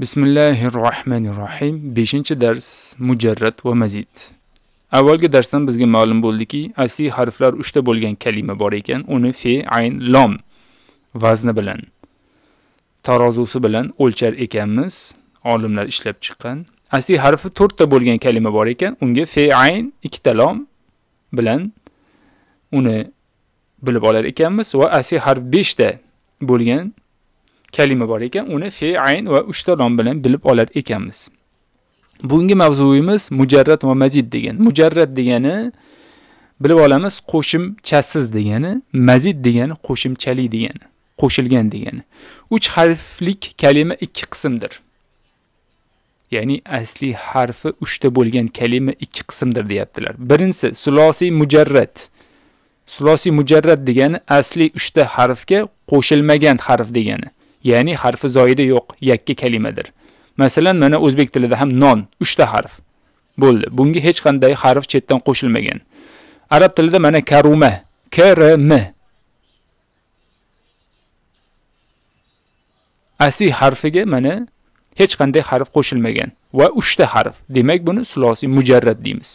bismillahi rohmanir rohim beshinchi dars mujarrad va mazid avvalgi darsdan bizga ma'lum bo'ldiki asli harflar 3 ta bo'lgan kalima bor ekan uni fe ayn lom vazni bilan tarozusi bilan o'lchar ekanmiz olimlar ishlab chiqqan asli harfi 4 ta bo'lgan kalima bor ekan unga fe ayn 2 ta lom bilan uni bilib olar ekanmiz va asli harf 5 ta bo'lgan kalima bor ekan uni fe ayn va uchta nom bilan bilib olar ekanmiz bugungi mavzuyimiz mujarrat va mazid degan mujarrat degani bilib olamiz qo'shimchasiz degani mazid degani qo'shimchali degani qo'shilgan degani uch harflik kalima ikki qismdir ya'ni asli harfi uchta bo'lgan kalima ikki qismdir deyaptilar birinchisi sulosiy mujarrat sulosiy mujarrat degani asli uchta harfga qo'shilmagan harf degani ya'ni harfi zoyida yo'q, yakka kalimadir. Masalan, mana o'zbek tilida ham non 3 ta harf. Bo'ldi. Bunga hech qanday harf chetdan qo'shilmagan. Arab tilida mana karuma, k r m. Asi harfiga mana hech qanday harf qo'shilmagan va 3 ta harf. Demak, buni sulosiy mujarrad deymiz.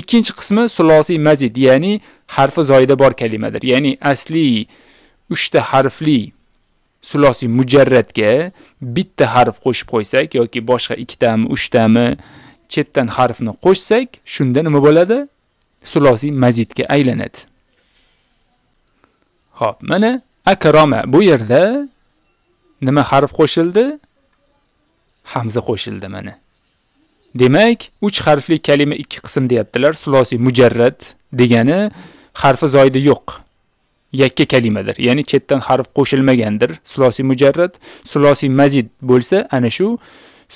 Ikkinchi qismi sulosiy mazid, ya'ni harfi zoyida bor kalimadir. Ya'ni asli 3 ta harfli sulosiy mujarratga bitta harf qo'shib qo'ysak yoki boshqa ikkitami, uchtami chetdan harfni qo'shsak, shunda nima bo'ladi? Sulosiy mazidga aylanadi. Xo'p, mana akroma bu yerda nima harf qo'shildi? Hamza qo'shildi mana. Demak, uch harfli kalima ikki qism deyaptilar. Sulosiy mujarrat degani harfi zoyida yo'q. yakka kalimadir ya'ni chetdan harf qo'shilmagandir sulosiy mujarrad sulosiy mazid bo'lsa ana shu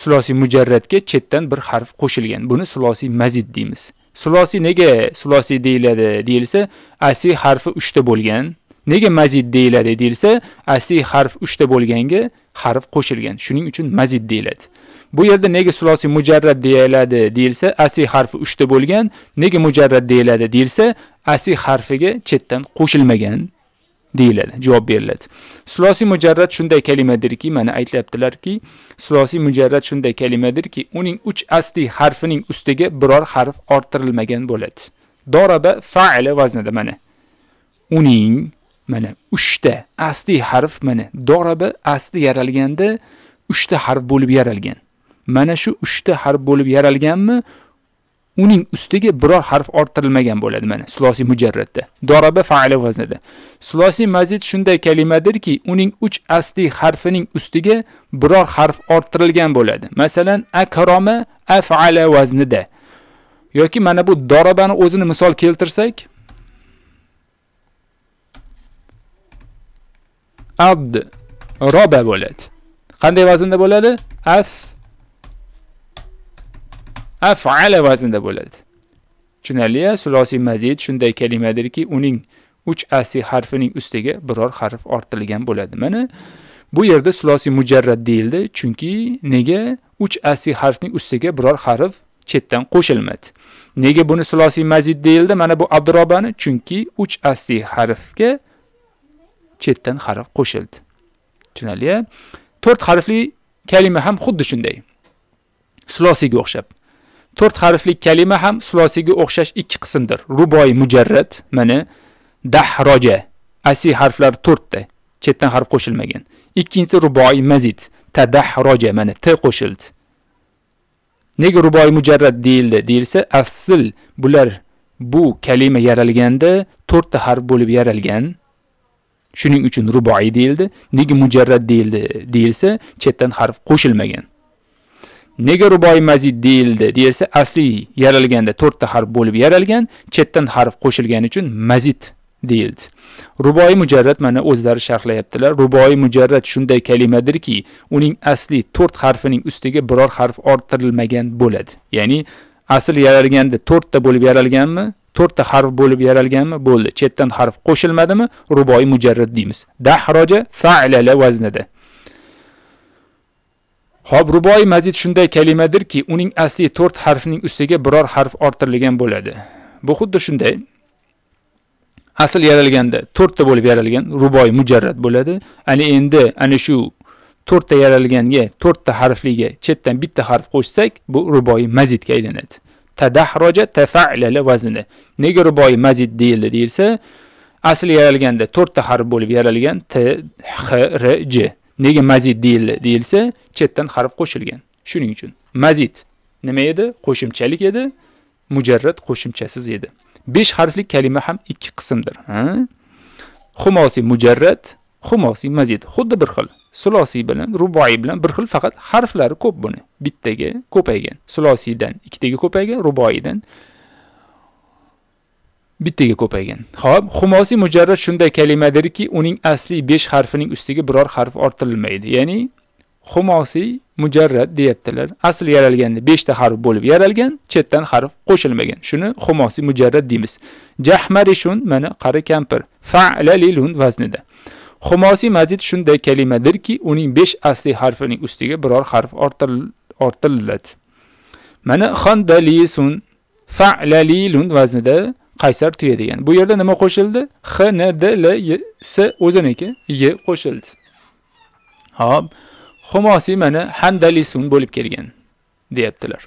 sulosiy mujarradga chetdan bir harf qo'shilgan buni sulosiy mazid deymiz sulosiy nega sulosiy deyiladi deyilsa asi harfi 3 ta bo'lgan nega mazid deyiladi deyilsa asi harf 3 ta bo'lganga harf qo'shilgan shuning uchun mazid deyiladi Bu yerda nega sulosi mujarrad deyiladi deyilsa, asi harfi 3 ta bo'lgan, nega mujarrad deyiladi deyilsa, asi harfiga chetdan qo'shilmagan deyiladi, javob beriladi. sulosiy mujarrad shunday kalimadirki, mana aytlayaptilarki, sulosiy mujarrad shunday kalimadirki, uning 3 asli harfining ustiga biror harf orttirilmagan bo'ladi. Doraba fali vaznida mana. Uning mana 3 ta asli harf mana doraba asli yaralganda 3 ta harf bo'lib yaralgan. mana shu 3 ta harf bo'lib yaralganmi uning ustiga biror harf orttirilmagan bo'ladi mana sulosiy mujarratda doraba faala vaznida sulosiy mazid shunday kalimadirki uning 3 asli harfining ustiga biror harf orttirilgan bo'ladi masalan akroma afala vaznida yoki mana bu dorabani o'zini misol keltirsak abd roba bo'ladi qanday vaznda bo'ladi af afala vaznida bo'ladi tushunarli sulosiy mazid shunday kalimadirki uning uch asi harfining ustiga biror harf ortilgan bo'ladi mana bu yerda sulosiy mujarrad deyildi chunki nega uch asi harfning ustiga biror harf chetdan qo'shilmadi nega buni sulosiy mazid deyildi mana bu abdurobani chunki uch asli harfga chetdan harf qo'shildi tushunarli to'rt harfli kalima ham xuddi shunday sulosiyga o'xshab to'rt harfli kalima ham sulosiyga o'xshash ikki qismdir ruboy mujarrad mana dahroja asi harflari to'rtta chetdan harf qo'shilmagan ikkinchisi ruboiy mazid tadahroja mana t qo'shildi nega ruboiy mujarrad deyildi deyilsa asl bular bu kalima yaralganda to'rtta harf bo'lib yaralgan shuning uchun ruboiy deyildi nega mujarrad deyildi deyilsa chetdan harf qo'shilmagan nega ruboiy mazid deyildi deyilsa asliy yaralganda 4 ta harf bo'lib yaralgan, chetdan harf qo'shilgani uchun mazid deyildi. Ruboiy mujarrad mana o'zlari sharhlayaptilar. Ruboiy mujarrad shunday kalimadirki, uning asli 4 harfining ustiga biror harf orttirilmagan bo'ladi. Ya'ni asl yaralganda 4 ta bo'lib yaralganmi? 4 ta harf bo'lib yaralganmi? Bo'ldi. Chetdan harf qo'shilmadimi? Ruboiy mujarrad deymiz. Dahroja fa'lala vaznida. Xo'p, ruboiy mazid shunday kalimadirki, uning asli 4 harfning ustiga biror harf orttirilgan bo'ladi. Bu xuddi shunday. Asl yaralganda 4 ta bo'lib yaralgan, ruboiy mujarrad bo'ladi. Ani endi ana shu 4 ta yaralganga, 4 ta harfliga chetdan bitta harf qo'shsak, bu ruboiy mazidga aylanadi. Tadahroja tafa'lala vazni. Nega ruboiy mazid deyildi deyilsa, asl yaralganda 4 ta harf bo'lib yaralgan T, h R, J. nega mazid deyildi deyilsa chetdan harf qo'shilgan shuning uchun mazid nima edi qo'shimchalik edi mujarrad qo'shimchasiz edi besh harfli kalima ham ikki qismdir Xumosi mujarrad xumosi mazid xuddi bir xil sulosiy bilan ruboiy bilan bir xil faqat harflari ko'p buni bittaga ko'paygan sulosiydan ikkitaga ko'paygan ruboiydan bittaga ko'paygan ho'p humosiy mujarrad shunday kalimadirki uning asli 5 harfining ustiga biror harf ortilmaydi ya'ni humosiy mujarrad deyaptilar asli yaralganda 5 ta harf bo'lib yaralgan chetdan harf qo'shilmagan shuni humosiy mujarrad deymiz jahmarishun mana qari kampir fa'lalilun vaznida humosiy mazid shunday kalimadirki, uning 5 asli harfining ustiga biror harf ortiladi. Mana xandalisun, fa'lalilun vaznida qaysar tuya degan bu yerda nima qo'shildi x n d l s o'ziniki y qo'shildi hop xumosiy mana handalisun bo'lib kelgan deyaptilar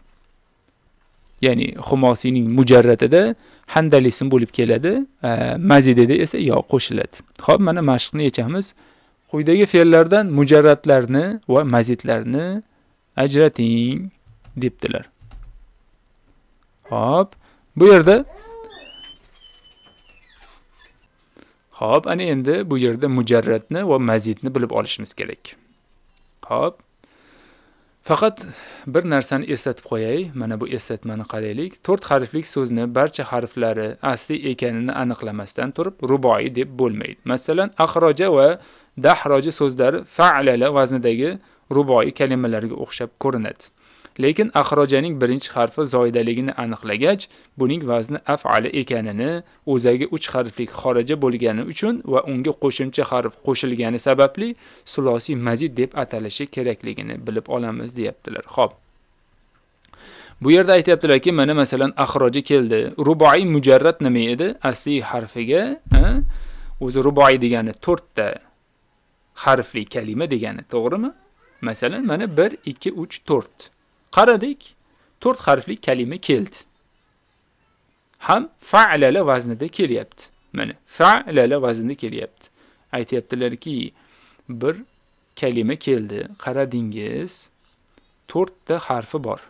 ya'ni xumosiyning mujarratida handalisun bo'lib keladi e, mazidida esa yo qo'shiladi ho'p mana mashqni yechamiz quyidagi fe'llardan mujarratlarni va mazidlarni ajrating debdilar hop bu yerda Xo'p, ana endi bu yerda mujarradni va mazidni bilib olishimiz kerak. Xo'p. Faqat bir narsani eslatib qo'yay, mana bu eslatmani qaraylik. 4 harflik so'zni barcha harflari asli ekanini aniqlamasdan turib ruboiy deb bo'lmaydi. Masalan, axroja va dahroja so'zlari fa'lala vaznidagi ruboiy kalimalarga o'xshab ko'rinadi. lekin axrojaning birinchi harfi zoidaligini aniqlagach, buning vazni af'ali ekanini, o'zagi uch harflik xoraja bo'lgani uchun va unga qo'shimcha harf qo'shilgani sababli sulosiy mazid deb atalishi kerakligini bilib olamiz, deyaptilar. Xo'p. Bu yerda aytyaptilarki mana masalan axroji keldi. ruboiy mujarrad nima edi? Asli harfiga, o'zi ruboiy degani to'rtta harfli kalima degani, to'g'rimi? Masalan, mana 1 2 3 4 Qaradik, to'rt harfli kalima keldi. Ham fa'lala vaznida kelyapti. Mana fa'lala vaznida kelyapti. Aytayaptilarki, bir kalima keldi. Qaradingiz, to'rtta harfi bor.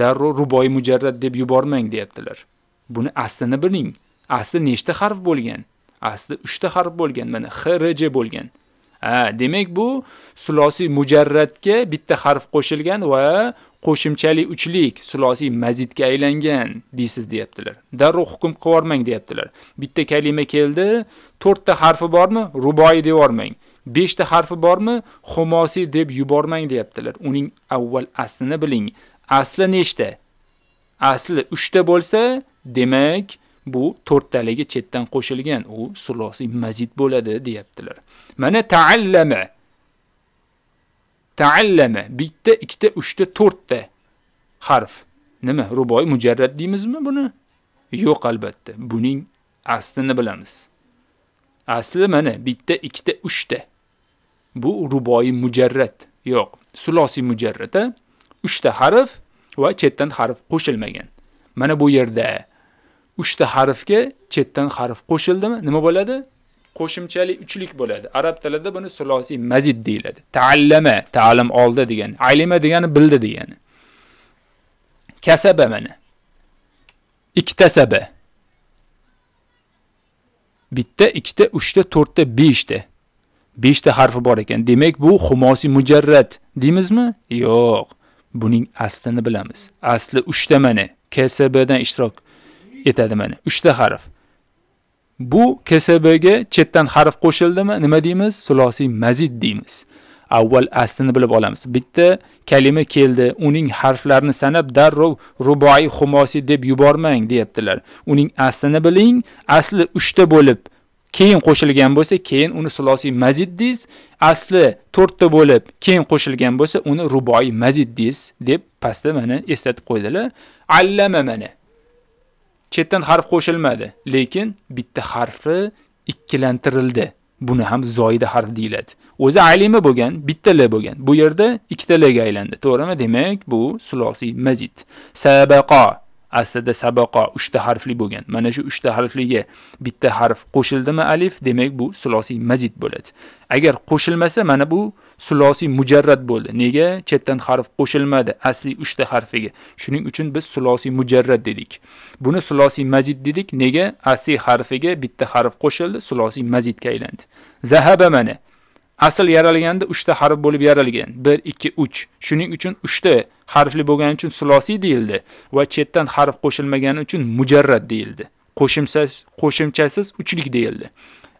darrov ruboy mujarrad deb yubormang deyaptilar. Buni aslini biling. Asli nechta harf bo'lgan? Asli 3 ta harf bo'lgan. Mana xrj bo'lgan. Ha, demak bu sulosiy mujarratga bitta harf qo'shilgan va qo'shimchali uchlik sulosiy mazidga aylangan deysiz deyaptilar. Darrov hukm qilvormang deyaptilar. Bitta kalima keldi, 4 ta harfi bormi? Ruboiy devormang. 5 ta harfi bormi? Xumosi deb yubormang deyaptilar. Uning avval aslini biling. Asli nechta? Asli 3 ta bo'lsa, demak bu 4 taligi chetdan qo'shilgan, u sulosiy mazid bo'ladi deyaptilar. mana taallama taallama bitta ikkita uchta to'rtta harf nima ruboiy mujarrad deymizmi buni yo'q albatta buning aslini bilamiz asli mana bitta ikkita uchta bu ruboiy mujarrad yo'q sulosiy 3 uchta harf va chetdan harf qo'shilmagan mana bu yerda 3 ta harfga chetdan harf qo'shildimi nima bo'ladi qo'shimchali uchlik bo'ladi. Arab tilida buni sulosiy mazid deyiladi. Ta'allama, ta'lim oldi degani, alima degani bildi degani. Kasaba mana. ikkitasaba Bitta, ikkita, uchta, to'rtta, beshta. Beshta harfi bor ekan. Demak, bu xumosi mujarrad deymizmi? Yo'q. Buning aslini bilamiz. Asli 3 ta mana. KSB dan ishtirok etadi mana. 3 ta harf. bu ksbga chetdan harf qo'shildimi nima deymiz sulosiy mazid deymiz avval aslini bilib olamiz bitta kalima keldi uning harflarini sanab darrov ruboiy xumosi deb yubormang deyaptilar uning aslini biling asli uchta bo'lib keyin qo'shilgan bo'lsa keyin uni sulosiy mazid deysiz asli to'rtta bo'lib keyin qo'shilgan bo'lsa uni ruboiy mazid deysiz deb pastda mana eslatib qo'ydilar allama mana chetdan harf qo'shilmadi, lekin bitta harfi ikkilantirildi. Buni ham zoida harf deyiladi. O'zi alima bo'lgan, bitta la bo'lgan. Bu yerda ikkita l ga aylandi, to'g'rimi? Demak, bu sulosiy mazid. Sabaqa aslida sabaqa 3 ta harfli bo'lgan. Mana shu 3 ta harfliga bitta harf qo'shildimi alif, demak bu sulosiy mazid bo'ladi. Agar qo'shilmasa, mana bu sulosiy mujarrad bo'ldi. Nega? Chetdan harf qo'shilmadi asli 3 ta harfiga. Shuning uchun biz sulosiy mujarrad dedik. Buni sulosiy mazid dedik. Nega? Asli harfiga bitta harf qo'shildi, sulosiy mazidga aylandi. Zahaba mana asl yaralganda 3 ta harf bo'lib yaralgan. 1 2 3. Shuning uchun 3 ta harfli bo'lgani uchun sulosiy deyildi va chetdan harf qo'shilmagani uchun mujarrad deyildi. Qo'shimchasiz qo'shimchasiz uchlik deyildi.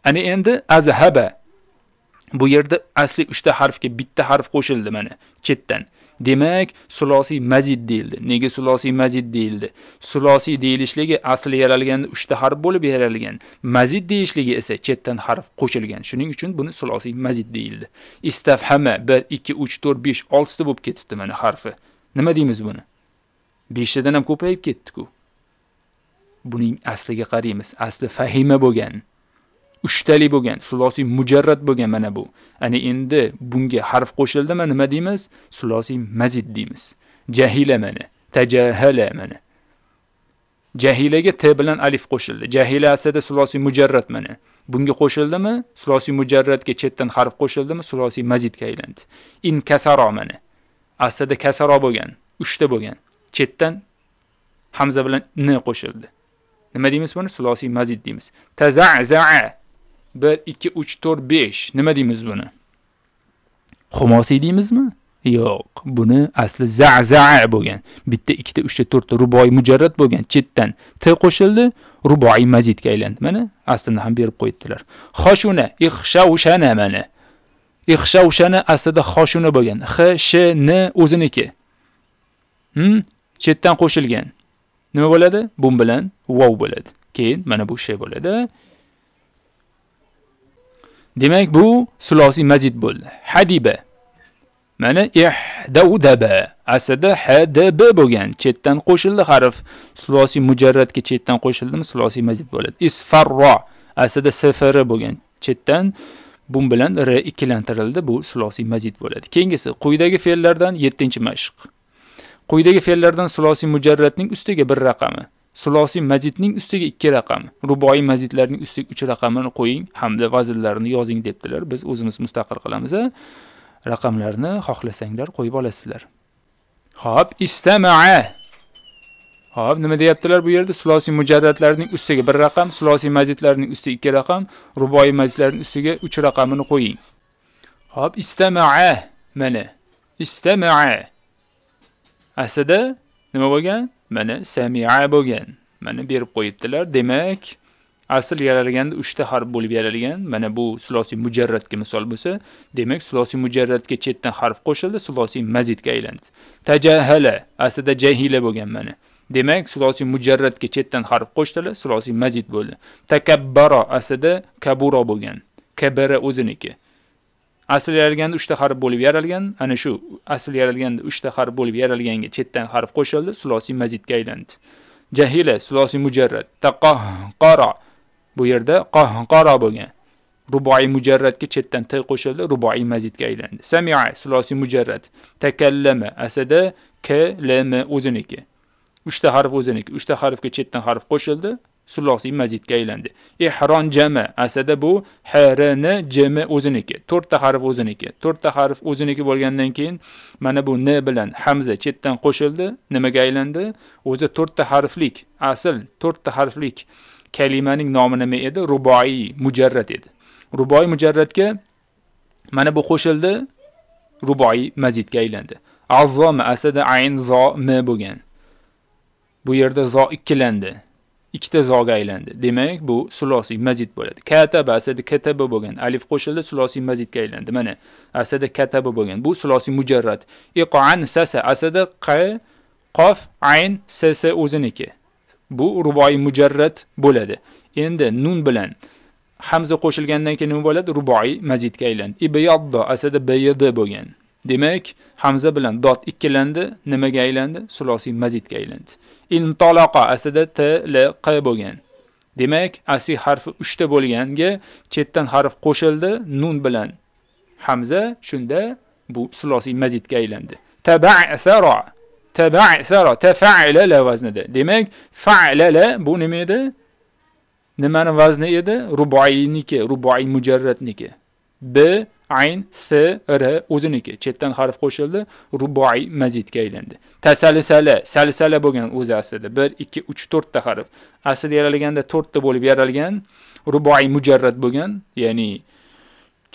Ana endi azhaba Bu yerda asli 3 ta harfga bitta harf qo'shildi mana chetdan. Demak, sulosiy mazid deyildi. Nega sulosiy mazid deyildi? Sulosiy deyilishligi asli yaralganda 3 ta harf bo'lib yaralgan. Mazid deyishligi esa chetdan harf qo'shilgan. Shuning uchun buni sulosiy mazid deyildi. Istafhama 1 2 3 4 5 6 ta bo'lib ketibdi mana harfi. Nima deymiz buni? 5 tadan ham ko'payib ketdi-ku. Buning asliga qaraymiz. Asli fahima bo'lgan. uchtali bo'lgan, sulosiy mujarrad bo'lgan mana bu. Ya'ni endi bunga harf qo'shildimi nima deymiz? Sulosiy mazid deymiz. Jahila mana, tajahala mana. Jahilaga t bilan alif qo'shildi. Jahila aslida sulosiy mujarrad mana. Bunga qo'shildimi? Sulosiy mujarradga chetdan harf qo'shildimi? Sulosiy mazidga aylandi. In kasaro mana. Aslida kasaro bo'lgan, uchta bo'lgan. Chetdan hamza bilan n qo'shildi. Nima deymiz buni? Sulosiy mazid deymiz. Taza'za'a 1 2 3 4 5 nima deymiz buni? Xumosiy deymizmi? Yo'q, buni asli za'za'a bo'lgan. Bitta, ikkita, uchta, to'rtta ruboiy mujarrad bo'lgan, chetdan t qo'shildi, ruboiy mazidga aylandi. Mana aslini ham berib qo'yibdilar. Xoshuna, ixshawshana mana. Ixshawshana aslida xoshuna bo'lgan. X, sh, n o'ziniki. Hm? Chetdan qo'shilgan. Nima bo'ladi? Bun bilan vov bo'ladi. Keyin mana bu sh bo'ladi. Demak bu sulosiy mazid bo'ldi. Hadiba. Mana ihdaudaba. Aslida hdb bo'lgan, chetdan qo'shildi harf. Sulosiy mujarradga chetdan qo'shildimi, sulosiy mazid bo'ladi. Isfarro. Aslida sfr bo'lgan, chetdan bu bilan r ikkilantirildi, bu sulosiy mazid bo'ladi. Keyingisi quyidagi fe'llardan 7-mashq. Quyidagi fe'llardan sulosiy mujarradning ustiga bir raqami Sulosiy mazidning ustiga 2 raqam, ruboiy mazidlarning ustiga 3 raqamini qo'ying hamda vaznlarini yozing debdilar. Biz o'zimiz mustaqil qilamiz. Raqamlarni xohlasanglar qo'yib olasizlar. Xo'p, istama'a. Xo'p, nima deyaptilar bu yerda? Sulosiy mujarratlarning ustiga 1 raqam, sulosiy mazidlarning ustiga 2 raqam, ruboiy mazidlarning ustiga 3 raqamini qo'ying. Xo'p, istama'a mana istama'a. Aslida nima bo'lgan? mana samia bo'lgan. Mana berib qo'yibdilar. Demak, asl yaralganda 3 ta harf bo'lib yaralgan. Mana bu sulosiy mujarratga misol bo'lsa, demak sulosiy mujarratga chetdan harf qo'shildi, sulosiy mazidga aylandi. Tajahala aslida jahila bo'lgan mana. Demak, sulosiy mujarratga chetdan harf qo'shildi, sulosiy mazid bo'ldi. Takabbara aslida kabura bo'lgan. Kabara o'ziniki. asl yaralganda 3 ta harf bo'lib yaralgan ana shu asl yaralganda 3 ta harf bo'lib yaralganga chetdan harf qo'shildi sulosiy mazidga aylandi jahila sulosiy mujarrad taqahqara bu yerda qahqara bo'lgan ruboiy mujarradga chetdan t qo'shildi ruboiy mazidga aylandi samia sulosiy mujarrad takallama asada k l m o'ziniki 3 ta harf o'ziniki 3 ta harfga chetdan harf qo'shildi sulloqsiy mazidga aylandi. Ihron jami asada bu hrni jami o'ziniki. 4 ta harf o'ziniki. 4 ta harf o'ziniki bo'lgandan keyin mana bu n bilan hamza chetdan qo'shildi, nimaga aylandi? O'zi 4 ta harflik, asl 4 ta harflik kalimaning nomi nima edi? Ruboiy mujarrad edi. Ruboiy mujarradga mana bu qo'shildi, ruboiy mazidga aylandi. Azzoma asada ayn zo m bo'lgan. Bu yerda zo ikkilandi. ikkita zoga aylandi demak bu sulosiy mazid bo'ladi kataba aslida kataba bo'lgan alif qo'shildi sulosiy mazidga aylandi mana aslida kataba bo'lgan bu sulosiy mujarrad iqoan sasa aslida q qof ayn sasa o'ziniki bu ruboiy mujarrad bo'ladi endi nun bilan hamza qo'shilgandan keyin nima bo'ladi ruboiy mazidga aylandi ibyoddo aslida bydi bo'lgan demak hamza bilan dot ikkilandi nimaga aylandi sulosiy mazidga aylandi intaloqa aslida t l q bo'lgan. Demak, asli harfi 3 ta bo'lganga chetdan harf qo'shildi nun bilan. Hamza shunda bu sulosiy mazidga aylandi. Taba'sara Taba'sara tafa'ala vaznida. Demak, fa'lala bu nima edi? Nimani vazni edi? Ruboiyniki, ruboi mujarratniki. B ayn s r o'ziniki chetdan harf qo'shildi ruboiy mazidga aylandi tasalsala salsala bo'lgan o'zi aslida 1 2 3 4 ta harf asl yaralganda 4 ta bo'lib yaralgan ruboiy mujarrad bo'lgan ya'ni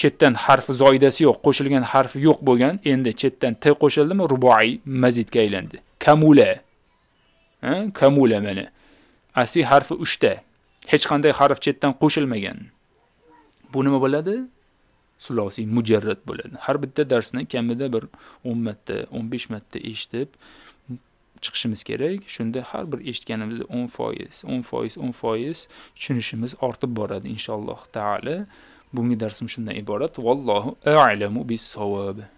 chetdan harf zoidasi yo'q qo'shilgan harf yo'q bo'lgan endi chetdan t qo'shildimi ruboiy mazidga aylandi kamula ha kamula mana asli harfi 3 ta hech qanday harf chetdan qo'shilmagan bu nima bo'ladi sulosiy mujarrad bo'ladi har bitta darsni kamida bir 10 marta 15 marta eshitib chiqishimiz kerak shunda har bir eshitganimizda 10 foiz 10 foiz 10 foiz tushunishimiz ortib boradi inshaalloh taala bugungi darsim shundan iborat vallohu a'lamu bis savobi